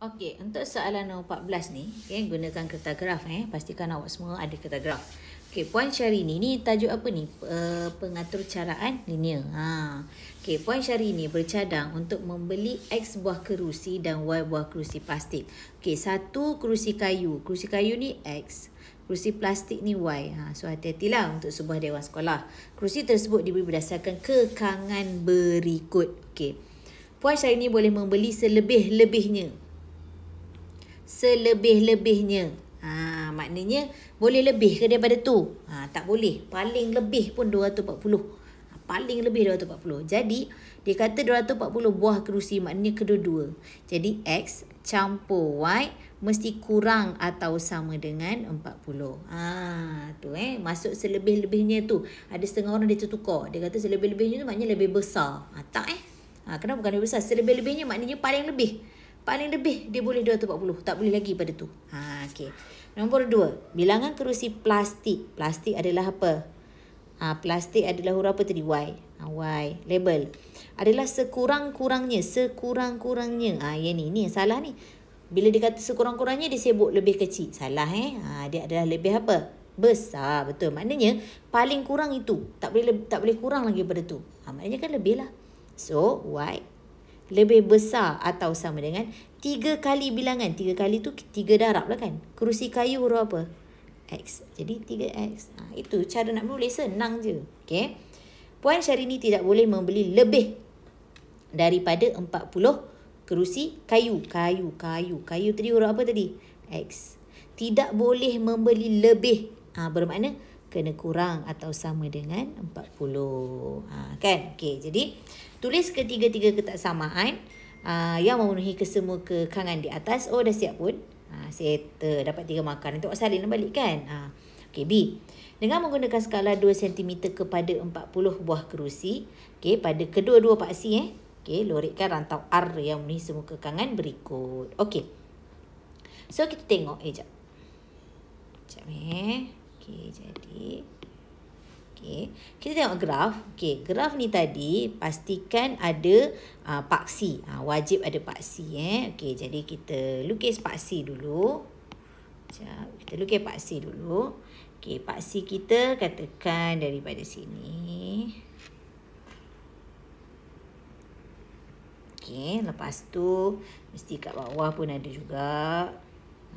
Okey, untuk soalan nombor 14 ni, okay, ya, gunakan kertas graf eh. Pastikan awak semua ada kertas graf. Okey, puan syarini ni, tajuk apa ni? Uh, pengatur caraan linear. Ha. Okey, puan syarini bercadang untuk membeli X buah kerusi dan Y buah kerusi plastik. Okey, satu kerusi kayu. Kerusi kayu ni X. Kerusi plastik ni Y. Ha, so hati-hatilah untuk sebuah dewan sekolah. Kerusi tersebut diberi berdasarkan kekangan berikut. Okey. Puan syarini boleh membeli selebih-lebihnya selebih-lebihnya. Ha, maknanya boleh lebih ke daripada tu? Ha, tak boleh. Paling lebih pun 240. Ha, paling lebih 240. Jadi dia kata 240 buah kerusi maknanya kedua-dua. Jadi X campur Y mesti kurang atau sama dengan 40. Ha, tu eh. Masuk selebih-lebihnya tu. Ada setengah orang dia tertukar. Dia kata selebih-lebihnya tu maknanya lebih besar. Ha, tak eh. Ha, kenapa bukan lebih besar? Selebih-lebihnya maknanya paling lebih. Lebih. Paling lebih dia boleh 240. Tak boleh lagi pada tu. Ha, okay. Nombor dua. Bilangan kerusi plastik. Plastik adalah apa? Ha, plastik adalah huruf apa tadi? Y. Ha, y. Label. Adalah sekurang-kurangnya. Sekurang-kurangnya. Ha, yang ni. Ni yang salah ni. Bila dia kata sekurang-kurangnya, dia sibuk lebih kecil. Salah eh. Ha, dia adalah lebih apa? Besar. Betul. Maknanya paling kurang itu. Tak boleh tak boleh kurang lagi pada tu. Ha, maknanya kan lebih lah. So, Y lebih besar atau sama dengan tiga kali bilangan. Tiga kali tu tiga darab lah kan. Kerusi kayu huruf apa? X. Jadi 3X. Ha, itu cara nak menulis senang je. Okay. Puan Syarini tidak boleh membeli lebih daripada 40 kerusi kayu. Kayu, kayu. Kayu tadi huruf apa tadi? X. Tidak boleh membeli lebih. Ha, bermakna kena kurang atau sama dengan 40. Ha, kan? Okay. Jadi Tulis ketiga-tiga ketaksamaan uh, yang memenuhi kesemua kekangan di atas. Oh, dah siap pun. Ha, uh, Settle. Dapat tiga makan. Nanti salin balik kan? Ha. Uh, okay, B. Dengan menggunakan skala 2 cm kepada 40 buah kerusi. Okay, pada kedua-dua paksi eh. Okay, lorikkan rantau R yang memenuhi semua kekangan berikut. Okay. So, kita tengok. Eh, jap. Sekejap eh. Okay, jadi... Okey. Kita tengok graf. Okey, graf ni tadi pastikan ada uh, paksi. Ha, wajib ada paksi eh. Okey, jadi kita lukis paksi dulu. Jap, kita lukis paksi dulu. Okey, paksi kita katakan daripada sini. Okey, lepas tu mesti kat bawah pun ada juga.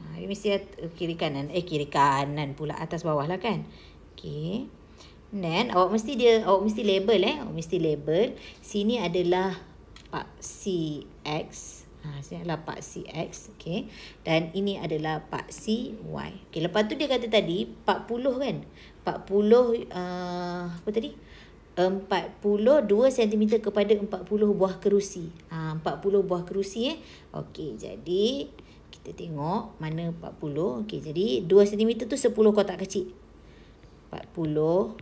Ah, ini mesti kiri kanan. Eh, kiri kanan pula atas bawah lah kan. Okey. Then awak mesti dia awak mesti label eh. Awak mesti label. Sini adalah Pak C X. Ha, sini adalah Pak C X. Okay. Dan ini adalah Pak C Y. Okay. Lepas tu dia kata tadi 40 kan. 40 uh, eh, apa tadi? 42 cm kepada 40 buah kerusi. Ha, 40 buah kerusi eh. Okey, jadi kita tengok mana 40. Okey, jadi 2 cm tu 10 kotak kecil. 40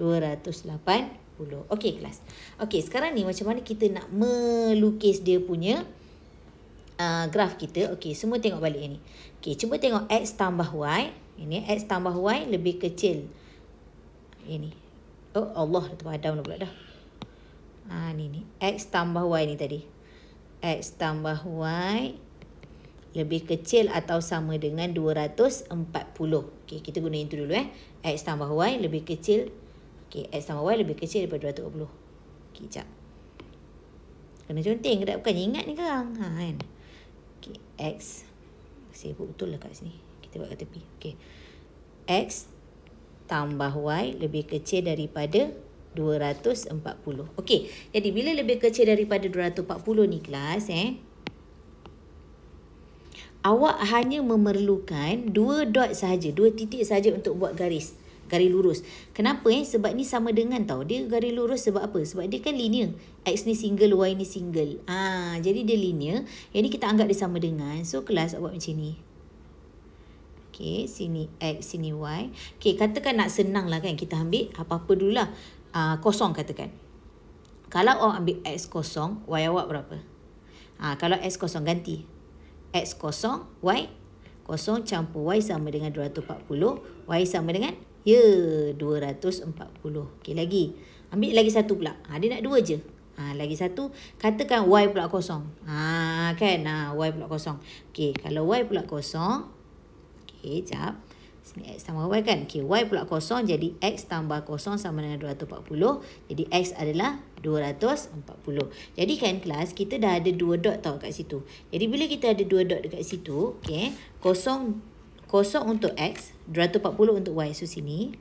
280. Okey kelas. Okey sekarang ni macam mana kita nak melukis dia punya uh, graf kita. Okey semua tengok balik ni. Okey cuba tengok X tambah Y. Ini X tambah Y lebih kecil. Ini. Oh Allah dah terpadam pula dah. Ha, ni ni. X tambah Y ni tadi. X tambah Y lebih kecil atau sama dengan 240. Okey, kita guna itu dulu eh. X tambah Y lebih kecil Okay, X tambah Y lebih kecil daripada 240. Okay, sekejap. Kena conteng ke tak? Bukan ingat ni kang. Ha, kan? Okay, X. saya buat betul lah kat sini. Kita buat kat tepi. Okay. X tambah Y lebih kecil daripada 240. Okay, jadi bila lebih kecil daripada 240 ni kelas, eh? Awak hanya memerlukan dua dot sahaja, dua titik sahaja untuk buat garis garis lurus. Kenapa eh? Sebab ni sama dengan tau. Dia garis lurus sebab apa? Sebab dia kan linear. X ni single, Y ni single. Ah, jadi dia linear. Jadi kita anggap dia sama dengan. So kelas awak macam ni. Okay, sini X, sini Y. Okay, katakan nak senang lah kan. Kita ambil apa-apa dululah. Ah, kosong katakan. Kalau awak ambil X kosong, Y awak berapa? Ah, kalau X kosong ganti. X kosong, Y kosong campur Y sama dengan 240. Y sama dengan Ya, 240. Okey, lagi. Ambil lagi satu pula. Ha, dia nak dua je. Ha, lagi satu. Katakan Y pula kosong. Ha, kan? Ha, y pula kosong. Okey, kalau Y pula kosong. Okey, jap. Sini X tambah Y kan? Okey, Y pula kosong. Jadi X tambah kosong sama dengan 240. Jadi X adalah 240. Jadi kan kelas, kita dah ada dua dot tau kat situ. Jadi bila kita ada dua dot dekat situ. Okey, kosong. Kosong untuk X. 240 untuk Y. So sini.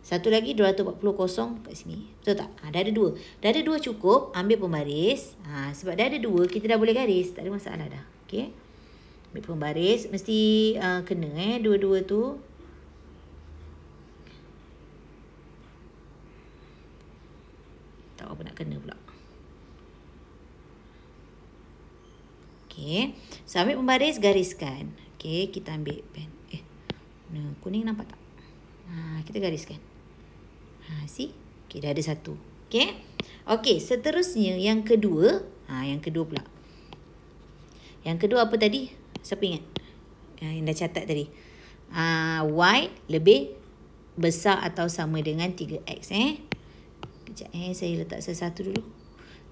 Satu lagi 240 kosong kat sini. Betul tak? Ha, dah ada dua. Dah ada dua cukup. Ambil pembaris. Ha, sebab dah ada dua, kita dah boleh garis. Tak ada masalah dah. Okay. Ambil pembaris. Mesti uh, kena eh. Dua-dua tu. Tak apa nak kena pula. Okay. So ambil pembaris, gariskan. Okay. Kita ambil pen. Nah, kuning nampak tak? Ha, kita gariskan. Ha, see? Okay, dah ada satu. Okay? Okay, seterusnya yang kedua. Ha, yang kedua pula. Yang kedua apa tadi? Siapa ingat? Yang, ah, yang dah catat tadi. Ha, ah, y lebih besar atau sama dengan 3x eh. Kejap eh, saya letak sesuatu dulu.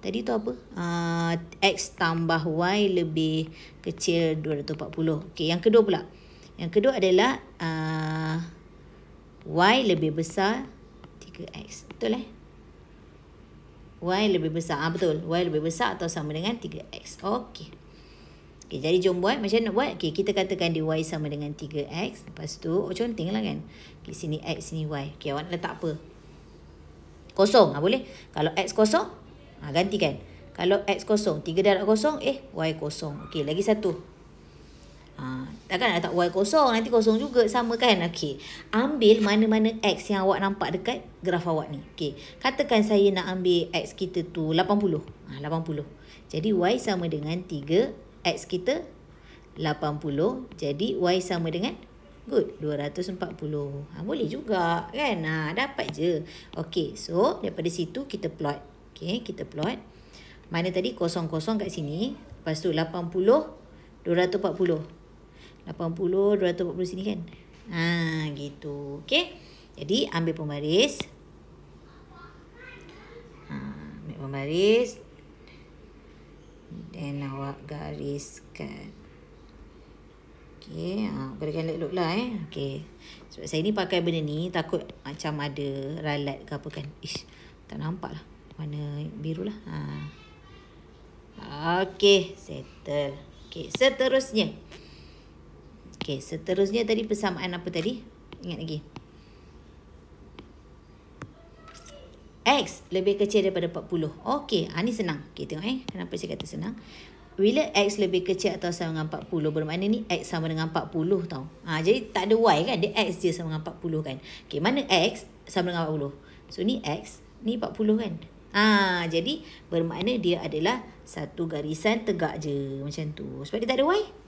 Tadi tu apa? Ha, x tambah y lebih kecil 240. Okay, yang kedua pula. Yang kedua adalah uh, y lebih besar 3x. Betul eh? Y lebih besar. Ah betul. Y lebih besar atau sama dengan 3x. Okey. Okey, jadi jom buat. Macam nak buat? Okey, kita katakan di y sama dengan 3x. Lepas tu, oh conteng lah kan. Okey, sini x, sini y. Okey, awak nak letak apa? Kosong. Ha, boleh? Kalau x kosong, ha, gantikan. Kalau x kosong, 3 darab kosong, eh, y kosong. Okey, lagi satu. Ha, takkan letak Y kosong Nanti kosong juga Sama kan Okay Ambil mana-mana X yang awak nampak dekat Graf awak ni Okay Katakan saya nak ambil X kita tu 80 ha, 80 Jadi Y sama dengan 3 X kita 80 Jadi Y sama dengan Good 240 ha, Boleh juga Kan ha, Dapat je Okay So daripada situ kita plot Okay kita plot Mana tadi kosong-kosong kat sini Lepas tu 80 240 80, 240 sini kan. Ha, gitu. Okey. Jadi ambil pembaris. Ha, ambil pembaris. Dan awak gariskan. Okey. Ha, berikan lelok lah eh. Okey. Sebab saya ni pakai benda ni takut macam ada ralat ke apa kan. Ish. Tak nampak lah. mana biru lah. Ha. Okey. Settle. Okey. Seterusnya. Okey, seterusnya tadi persamaan apa tadi? Ingat lagi. X lebih kecil daripada 40. Okey, ha, ni senang. Okey, tengok eh. Kenapa saya kata senang? Bila X lebih kecil atau sama dengan 40, bermakna ni X sama dengan 40 tau. Ha, jadi tak ada Y kan? Dia X je sama dengan 40 kan? Okey, mana X sama dengan 40? So, ni X, ni 40 kan? Ha, jadi, bermakna dia adalah satu garisan tegak je. Macam tu. Sebab dia tak ada Y.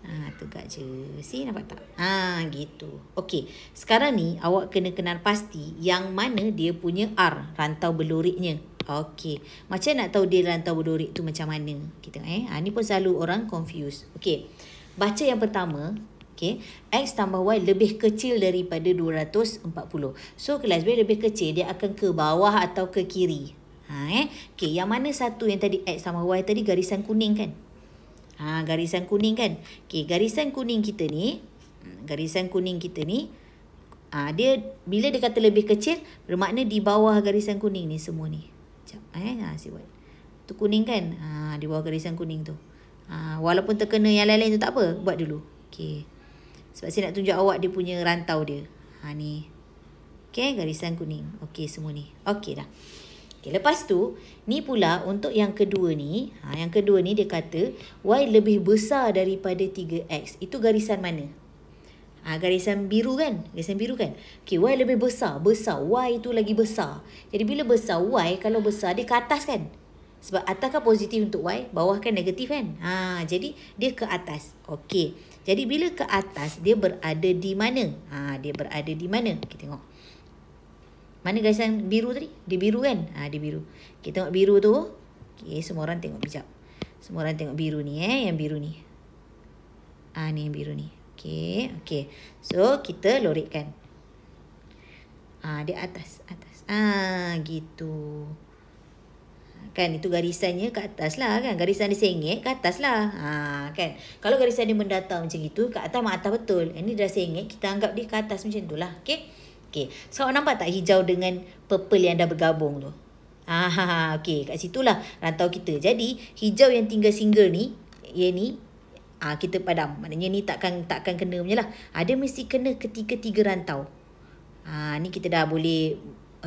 Ha, ah, tu gak je. Si nampak tak? Ha, gitu. Okey. Sekarang ni awak kena kenal pasti yang mana dia punya R. Rantau beluriknya. Okey. Macam nak tahu dia rantau belurik tu macam mana? Kita tengok eh. Ha, ni pun selalu orang confused. Okey. Baca yang pertama. Okay. X tambah Y lebih kecil daripada 240. So, kelas B lebih kecil. Dia akan ke bawah atau ke kiri. Ha, eh? Okay. Yang mana satu yang tadi X tambah Y tadi garisan kuning kan? Ha, garisan kuning kan? Okey, garisan kuning kita ni, garisan kuning kita ni, ha, dia bila dia kata lebih kecil, bermakna di bawah garisan kuning ni semua ni. Sekejap, eh? Ha, si buat. Tu kuning kan? Ha, di bawah garisan kuning tu. Ha, walaupun terkena yang lain-lain tu tak apa, buat dulu. Okey. Sebab saya nak tunjuk awak dia punya rantau dia. Ha, ni. Okey, garisan kuning. Okey, semua ni. Okey dah. Okay, lepas tu, ni pula untuk yang kedua ni, ha, yang kedua ni dia kata Y lebih besar daripada 3X. Itu garisan mana? Ha, garisan biru kan? Garisan biru kan? Okay, Y lebih besar. Besar. Y itu lagi besar. Jadi bila besar Y, kalau besar dia ke atas kan? Sebab atas kan positif untuk Y, bawah kan negatif kan? Ha, jadi dia ke atas. Okay. Jadi bila ke atas, dia berada di mana? Ha, dia berada di mana? Kita tengok. Mana garis yang biru tadi? Dia biru kan? Ha, dia biru. Kita tengok biru tu. Okay, semua orang tengok kejap. Semua orang tengok biru ni eh. Yang biru ni. ah ni yang biru ni. Okay. Okay. So, kita lorikkan. ah dia atas. Atas. ah gitu. Kan, itu garisannya ke atas lah kan. Garisan dia sengit ke atas lah. Ha, kan. Kalau garisan dia mendatang macam itu, ke atas mata betul. Ini eh, dah sengit, kita anggap dia ke atas macam itulah. Okay. Okay. Okay. So awak nampak tak hijau dengan purple yang dah bergabung tu? Ah, Haa, ha, ha. okay. Kat situ lah rantau kita. Jadi, hijau yang tinggal single ni, ia ni, ah kita padam. Maknanya ni takkan takkan kena punya lah. Ada ah, mesti kena ketiga-tiga rantau. Haa, ah, ni kita dah boleh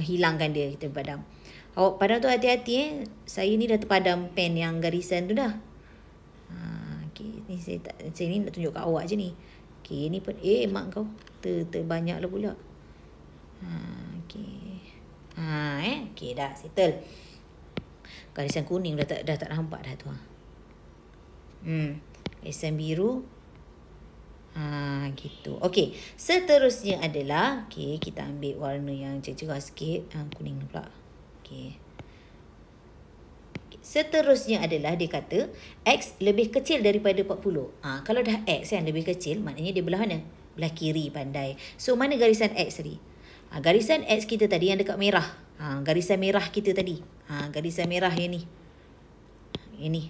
hilangkan dia. Kita padam. Awak padam tu hati-hati eh. Saya ni dah terpadam pen yang garisan tu dah. Ni saya, tak, saya ni nak tunjuk kat awak je ni Okay ni pun Eh mak kau ter, Terbanyak lah pula Hmm, okey. Ha eh, okey dah settle. Garisan kuning dah tak dah tak nampak dah tu. Ah. Hmm. Garisan biru. Ha gitu. Okey. Seterusnya adalah okey kita ambil warna yang cerah-cerah sikit, ha, kuning pula. Okey. Seterusnya adalah dia kata X lebih kecil daripada 40 ha, ah, Kalau dah X yang lebih kecil Maknanya dia belah mana? Belah kiri pandai So mana garisan X tadi? ha, garisan X kita tadi yang dekat merah. Ha, garisan merah kita tadi. Ha, garisan merah yang ni. Ini.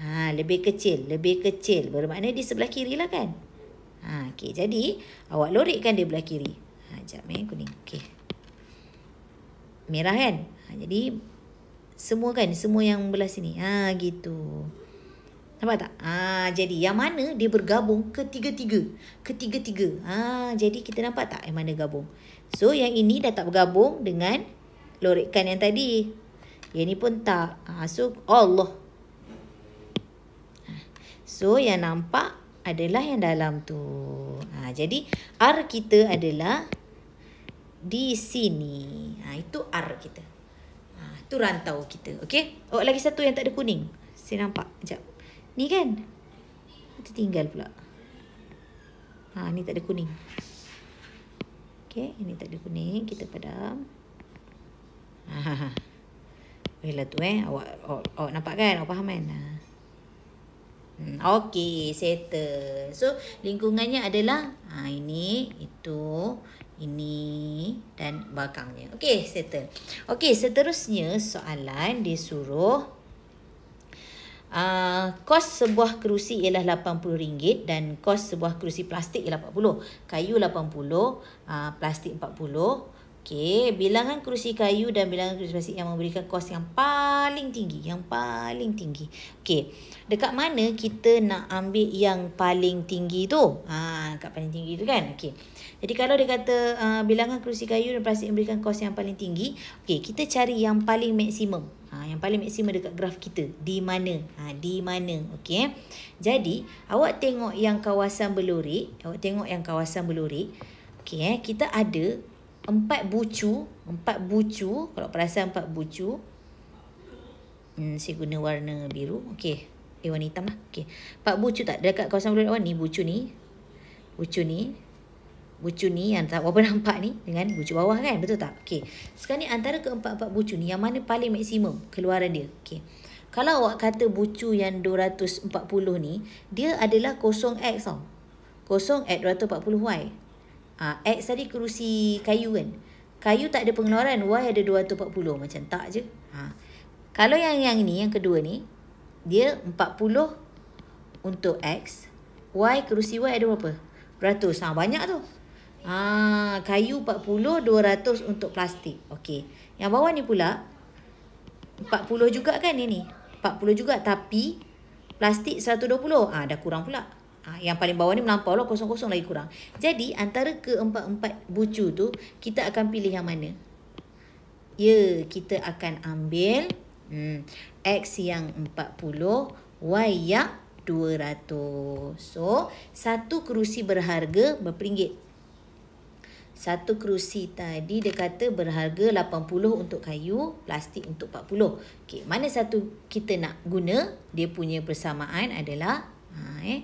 Ha, lebih kecil. Lebih kecil. Bermakna di sebelah kiri lah kan. Ha, okay. Jadi awak lorikkan dia belah kiri. Ha, sekejap main eh, kuning. Okay. Merah kan? Ha, jadi semua kan? Semua yang belah sini. Ha, gitu. Nampak tak? Ha, jadi yang mana dia bergabung ketiga-tiga. Ketiga-tiga. Ha, jadi kita nampak tak yang mana gabung? So yang ini dah tak bergabung dengan lorikan yang tadi. Yang ni pun tak. Ha, so Allah. Ah, so yang nampak adalah yang dalam tu. Ha, jadi R kita adalah di sini. Ha, itu R kita. Ha, itu rantau kita. Okay. Oh lagi satu yang tak ada kuning. Saya nampak. Sekejap. Ni kan? Itu tinggal pula. Ha, ni tak ada kuning. Okey, ini tak ada kuning, kita padam. Ha. Bila lah tu eh, awak oh, oh, nampak kan? Awak faham kan? Ha. Hmm, okey, settle. So, lingkungannya adalah ha, ini, itu, ini dan belakangnya. Okey, settle. Okey, seterusnya soalan disuruh Ah, kos sebuah kerusi ialah RM80 dan kos sebuah kerusi plastik ialah RM40. Kayu RM80, uh, ah, plastik RM40. Okey, bilangan kerusi kayu dan bilangan kerusi plastik yang memberikan kos yang paling tinggi, yang paling tinggi. Okey. Dekat mana kita nak ambil yang paling tinggi tu? Ha, dekat paling tinggi tu kan? Okey. Jadi kalau dia kata uh, bilangan kerusi kayu dan plastik memberikan kos yang paling tinggi, okey, kita cari yang paling maksimum ha, yang paling maksimum dekat graf kita di mana ha, di mana okey eh? jadi awak tengok yang kawasan belorik awak tengok yang kawasan belorik okey eh? kita ada empat bucu empat bucu kalau perasan empat bucu hmm, saya guna warna biru okey eh warna hitam lah okey empat bucu tak dekat kawasan belorik awak oh, ni bucu ni bucu ni bucu ni yang tak berapa nampak ni dengan bucu bawah kan betul tak okey sekarang ni antara keempat-empat bucu ni yang mana paling maksimum keluaran dia okey kalau awak kata bucu yang 240 ni dia adalah kosong x tau kosong at 240 y ah ha, x tadi kerusi kayu kan kayu tak ada pengeluaran y ada 240 macam tak je ha. kalau yang yang ni yang kedua ni dia 40 untuk x y kerusi y ada berapa 100 ha, banyak tu Ah, kayu 40, 200 untuk plastik. Okey. Yang bawah ni pula 40 juga kan ni ni. 40 juga tapi plastik 120. Ah, dah kurang pula. Ah, yang paling bawah ni melampau lah kosong-kosong lagi kurang. Jadi antara keempat-empat bucu tu kita akan pilih yang mana? Ya, kita akan ambil hmm, X yang 40, Y yang 200. So, satu kerusi berharga berperinggit satu kerusi tadi dia kata berharga 80 untuk kayu, plastik untuk 40. Okey, mana satu kita nak guna? Dia punya persamaan adalah ha eh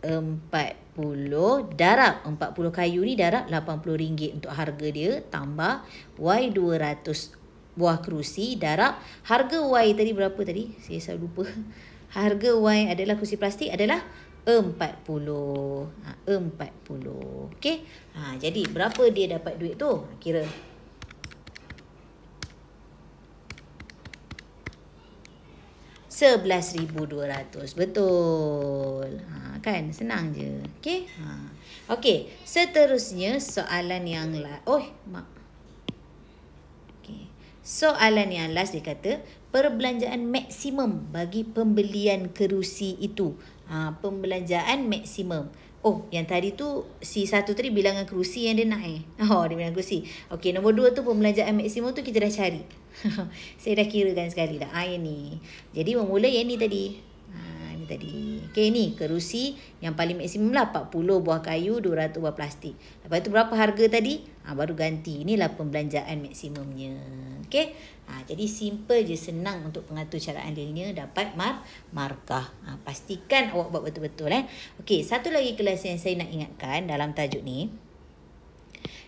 40 darab 40 kayu ni darab rm ringgit untuk harga dia tambah Y200 buah kerusi darab harga Y tadi berapa tadi? Saya selalu lupa. Harga Y adalah kerusi plastik adalah empat puluh, Ha, E40. Okey. Ha, jadi berapa dia dapat duit tu? Kira. sebelas ribu dua ratus Betul. Ha, kan? Senang je. Okey. Ha. Okey. Seterusnya soalan yang lain. Oh, mak. Soalan yang last dia kata, perbelanjaan maksimum bagi pembelian kerusi itu ha, pembelanjaan maksimum. Oh, yang tadi tu si satu tadi bilangan kerusi yang dia nak eh. Oh, dia bilangan kerusi. Okey, nombor dua tu pembelanjaan maksimum tu kita dah cari. Saya dah kirakan sekali dah. Ha, yang ni. Jadi, bermula yang ni tadi. Ha, ni tadi. okay ni kerusi yang paling maksimum lah 40 buah kayu 200 buah plastik. Lepas tu berapa harga tadi? Ha, baru ganti. Inilah pembelanjaan maksimumnya. Okay, Ha, ah, jadi simple je senang untuk pengatur cara andilnya dapat mar markah. Ha, pastikan awak buat betul-betul eh. Okey satu lagi kelas yang saya nak ingatkan dalam tajuk ni.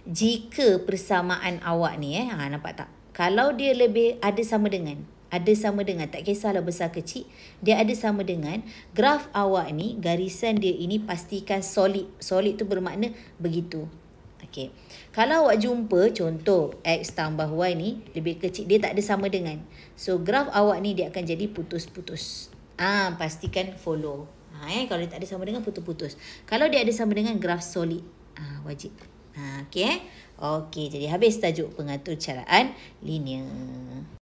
Jika persamaan awak ni eh. Ha, nampak tak? Kalau dia lebih ada sama dengan ada sama dengan tak kisahlah besar kecil dia ada sama dengan graf awak ni garisan dia ini pastikan solid solid tu bermakna begitu okey kalau awak jumpa contoh x tambah y ni lebih kecil dia tak ada sama dengan so graf awak ni dia akan jadi putus-putus ah pastikan follow ha eh kalau dia tak ada sama dengan putus-putus kalau dia ada sama dengan graf solid ah wajib ha okey eh okey jadi habis tajuk pengatur caraan linear